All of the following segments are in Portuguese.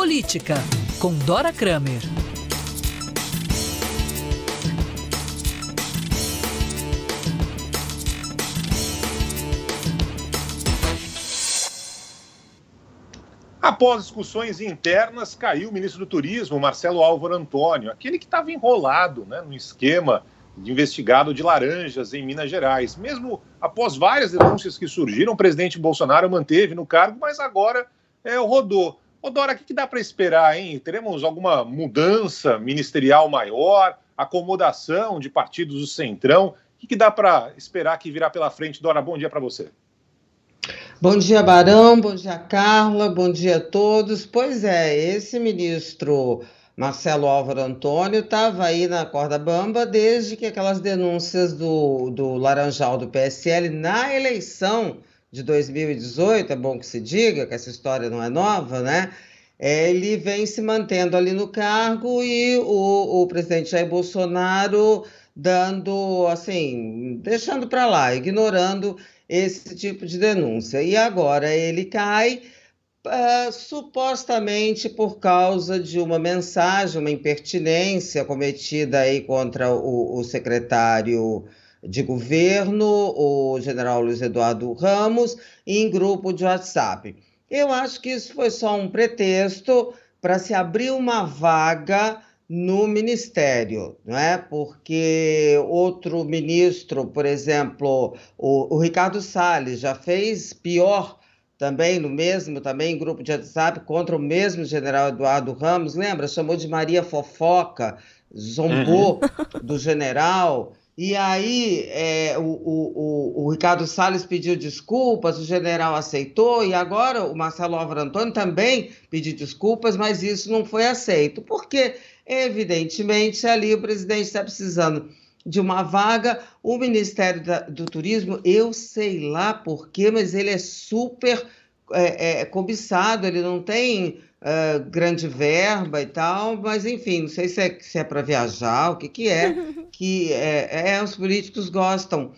Política, com Dora Kramer. Após discussões internas, caiu o ministro do Turismo, Marcelo Álvaro Antônio, aquele que estava enrolado né, no esquema de investigado de laranjas em Minas Gerais. Mesmo após várias denúncias que surgiram, o presidente Bolsonaro manteve no cargo, mas agora é, rodou. Ô, Dora, o que, que dá para esperar, hein? Teremos alguma mudança ministerial maior, acomodação de partidos do Centrão? O que, que dá para esperar que virá pela frente? Dora, bom dia para você. Bom dia, Barão. Bom dia, Carla. Bom dia a todos. Pois é, esse ministro Marcelo Álvaro Antônio estava aí na corda bamba desde que aquelas denúncias do, do Laranjal do PSL na eleição de 2018, é bom que se diga que essa história não é nova, né? Ele vem se mantendo ali no cargo e o, o presidente Jair Bolsonaro dando, assim, deixando para lá, ignorando esse tipo de denúncia. E agora ele cai, uh, supostamente por causa de uma mensagem, uma impertinência cometida aí contra o, o secretário de governo, o general Luiz Eduardo Ramos, em grupo de WhatsApp. Eu acho que isso foi só um pretexto para se abrir uma vaga no ministério, não é? Porque outro ministro, por exemplo, o, o Ricardo Salles já fez pior também no mesmo, também em grupo de WhatsApp contra o mesmo general Eduardo Ramos, lembra? Chamou de Maria Fofoca, zombou uhum. do general. E aí é, o, o, o, Ricardo Salles pediu desculpas, o general aceitou, e agora o Marcelo Álvaro Antônio também pediu desculpas, mas isso não foi aceito, porque, evidentemente, ali o presidente está precisando de uma vaga, o Ministério da, do Turismo, eu sei lá porquê, mas ele é super é, é, cobiçado, ele não tem uh, grande verba e tal, mas enfim, não sei se é, se é para viajar, o que, que é, que é, é, os políticos gostam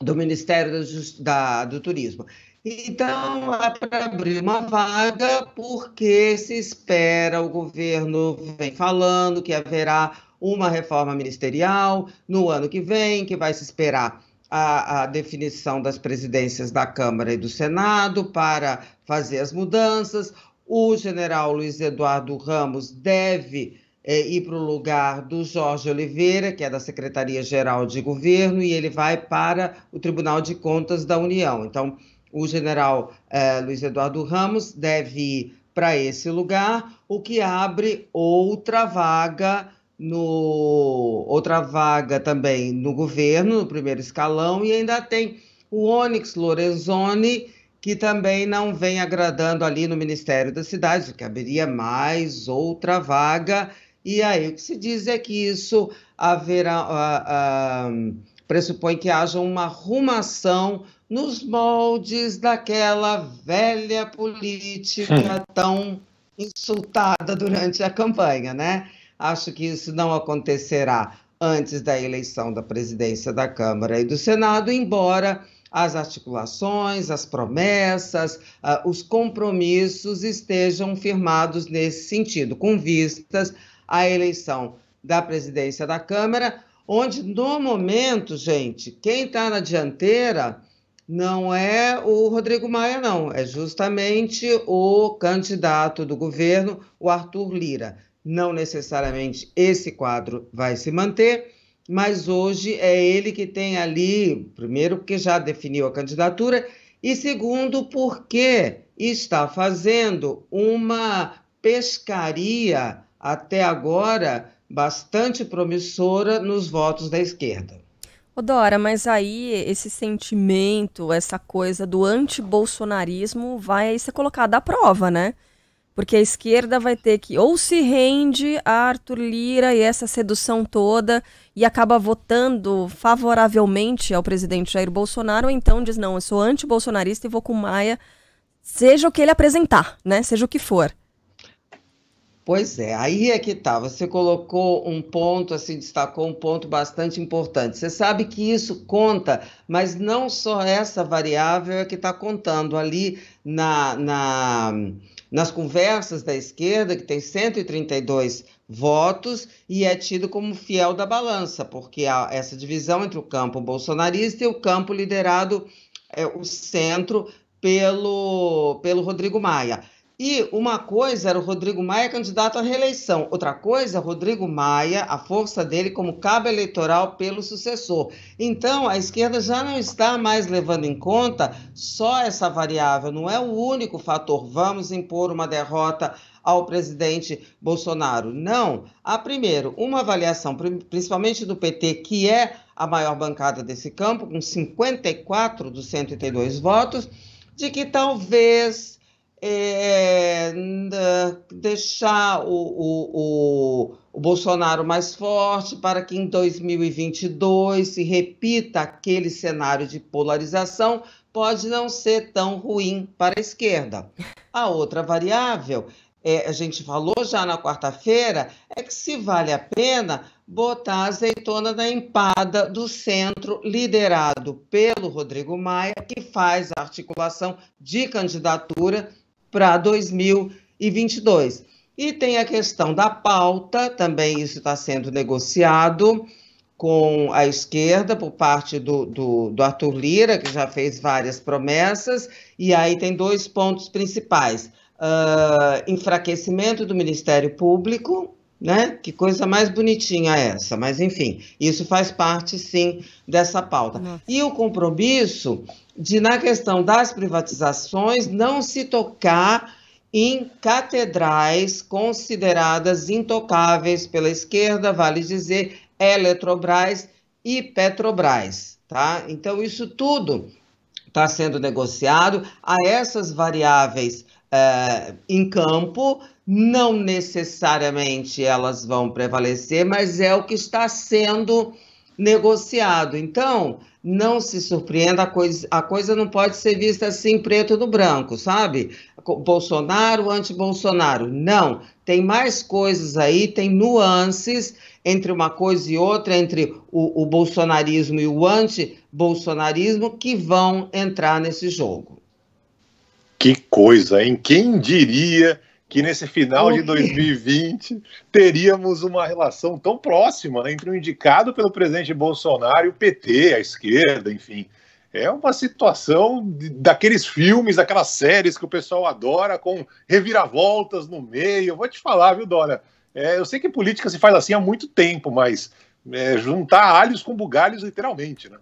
do Ministério da do Turismo. Então, é para abrir uma vaga, porque se espera, o governo vem falando que haverá uma reforma ministerial no ano que vem, que vai se esperar a, a, definição das presidências da Câmara e do Senado para fazer as mudanças. O general Luiz Eduardo Ramos deve é, ir para o lugar do Jorge Oliveira, que é da Secretaria-Geral de Governo, e ele vai para o Tribunal de Contas da União. Então, o general é, Luiz Eduardo Ramos deve ir para esse lugar, o que abre outra vaga no outra vaga também no governo, no primeiro escalão, e ainda tem o Onyx Lorenzoni que também não vem agradando ali no Ministério das Cidades, o que abriria mais outra vaga. E aí o que se diz é que isso haverá, ah, ah, pressupõe que haja uma arrumação nos moldes daquela velha política hum. tão insultada durante a campanha, né? Acho que isso não acontecerá antes da eleição da presidência da Câmara e do Senado, embora as articulações, as promessas, uh, os compromissos estejam firmados nesse sentido, com vistas à eleição da presidência da Câmara, onde no momento, gente, quem está na dianteira não é o Rodrigo Maia, não, é justamente o candidato do governo, o Arthur Lira. Não necessariamente esse quadro vai se manter mas hoje é ele que tem ali, primeiro, porque já definiu a candidatura, e segundo, porque está fazendo uma pescaria até agora bastante promissora nos votos da esquerda. Dora, mas aí esse sentimento, essa coisa do anti-bolsonarismo vai ser colocada à prova, né? porque a esquerda vai ter que ou se rende a Arthur Lira e essa sedução toda e acaba votando favoravelmente ao presidente Jair Bolsonaro, ou então diz: não, eu sou anti-bolsonarista e vou com Maia, seja o que ele apresentar, né? Seja o que for. Pois é, aí é que tá. Você colocou um ponto, assim, destacou um ponto bastante importante. Você sabe que isso conta, mas não só essa variável é que está contando ali na, na nas conversas da esquerda, que tem 132 votos e é tido como fiel da balança, porque há essa divisão entre o campo bolsonarista e o campo liderado, é, o centro, pelo, pelo Rodrigo Maia. E uma coisa era o Rodrigo Maia candidato à reeleição, outra coisa, Rodrigo Maia, a força dele como cabo eleitoral pelo sucessor. Então, a esquerda já não está mais levando em conta só essa variável, não é o único fator. Vamos impor uma derrota ao presidente Bolsonaro. Não. Há, primeiro, uma avaliação, principalmente do PT, que é a maior bancada desse campo, com 54 dos 102 votos, de que talvez é, deixar o, o, o, o, Bolsonaro mais forte para que em 2022 se repita aquele cenário de polarização, pode não ser tão ruim para a esquerda. A outra variável, é, a gente falou já na quarta-feira, é que se vale a pena botar a azeitona na empada do centro, liderado pelo Rodrigo Maia, que faz a articulação de candidatura para 2022. E tem a questão da pauta, também isso está sendo negociado com a esquerda por parte do, do, do, Arthur Lira, que já fez várias promessas, e aí tem dois pontos principais: uh, enfraquecimento do Ministério Público, né? Que coisa mais bonitinha essa, mas enfim, isso faz parte sim dessa pauta. Nossa. E o compromisso de, na questão das privatizações, não se tocar em catedrais consideradas intocáveis pela esquerda, vale dizer, Eletrobras e Petrobras, tá? Então, isso tudo está sendo negociado a essas variáveis é, em campo não necessariamente elas vão prevalecer, mas é o que está sendo negociado. Então, não se surpreenda, a coisa, a coisa não pode ser vista assim preto no branco, sabe? Bolsonaro, anti-Bolsonaro. Não, tem mais coisas aí, tem nuances entre uma coisa e outra, entre o, o bolsonarismo e o anti-bolsonarismo que vão entrar nesse jogo. Que coisa, hein? Quem diria que nesse final de 2020 teríamos uma relação tão próxima né, entre o indicado pelo presidente Bolsonaro e o PT, a esquerda, enfim. É uma situação de, daqueles filmes, daquelas séries que o pessoal adora, com reviravoltas no meio. Eu vou te falar, viu, Dora? É, eu sei que política se faz assim há muito tempo, mas é, juntar alhos com bugalhos, literalmente, né?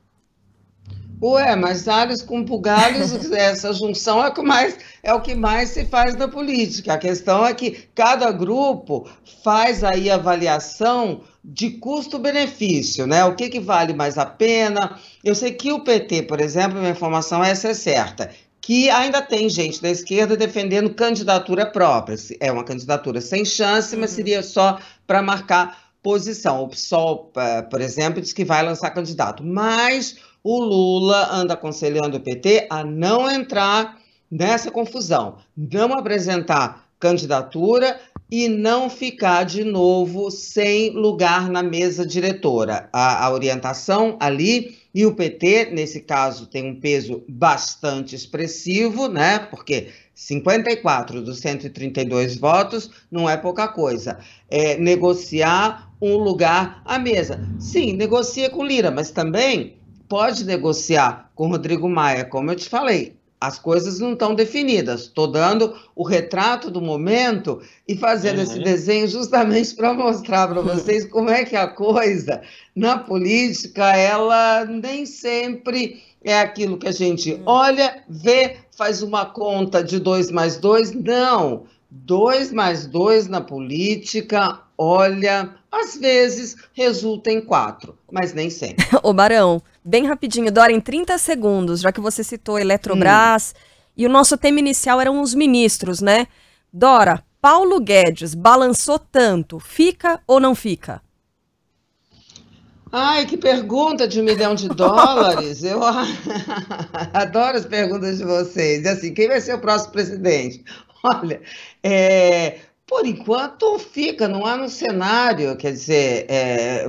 Ué, mas alhos com bugalhos, essa junção é o, que mais, é o que mais se faz na política. A questão é que cada grupo faz aí avaliação de custo-benefício, né? O que, que vale mais a pena? Eu sei que o PT, por exemplo, minha informação essa é certa, que ainda tem gente da esquerda defendendo candidatura própria. É uma candidatura sem chance, mas uhum. seria só para marcar posição. O PSOL, eh, por exemplo, diz que vai lançar candidato, mas o Lula anda aconselhando o PT a não entrar nessa confusão, não apresentar candidatura e não ficar de novo sem lugar na mesa diretora. A, a, orientação ali e o PT, nesse caso, tem um peso bastante expressivo, né? Porque 54 dos 132 votos não é pouca coisa. É negociar um lugar à mesa. Sim, negocia com Lira, mas também pode negociar com Rodrigo Maia, como eu te falei. As coisas não estão definidas. Estou dando o retrato do momento e fazendo uhum. esse desenho justamente para mostrar para vocês como é que a coisa na política ela nem sempre é aquilo que a gente uhum. olha, vê, faz uma conta de dois mais dois. Não. Dois mais dois na política, olha, às vezes resulta em quatro, mas nem sempre. Ô Barão, bem rapidinho, Dora, em 30 segundos, já que você citou Eletrobras, hum. e o nosso tema inicial eram os ministros, né? Dora, Paulo Guedes balançou tanto, fica ou não fica? Ai, que pergunta de um milhão de dólares. Eu adoro as perguntas de vocês. É assim, quem vai ser o próximo presidente? Olha, é, por enquanto fica, não há no um cenário, quer dizer, é,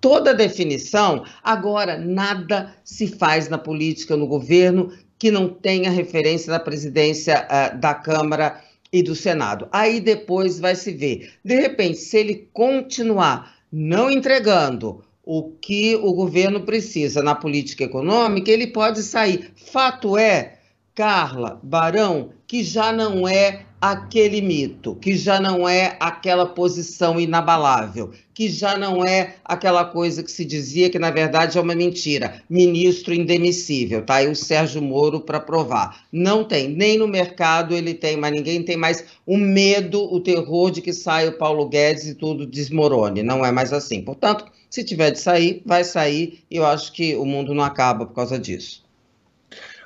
toda definição. Agora, nada se faz na política, no governo, que não tenha referência da presidência uh, da Câmara e do Senado. Aí depois vai se ver. De repente, se ele continuar não entregando o que o governo precisa na política econômica, ele pode sair. Fato é Carla Barão, que já não é aquele mito, que já não é aquela posição inabalável, que já não é aquela coisa que se dizia que na verdade é uma mentira, ministro indemissível, tá E o Sérgio Moro para provar. Não tem, nem no mercado ele tem, mas ninguém tem mais o medo, o terror de que saia o Paulo Guedes e tudo desmorone, não é mais assim. Portanto, se tiver de sair, vai sair, e eu acho que o mundo não acaba por causa disso.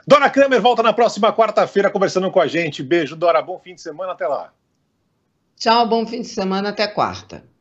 Dora Kramer volta na próxima quarta-feira conversando com a gente. Beijo, Dora. Bom fim de semana. Até lá. Tchau, bom fim de semana. Até quarta.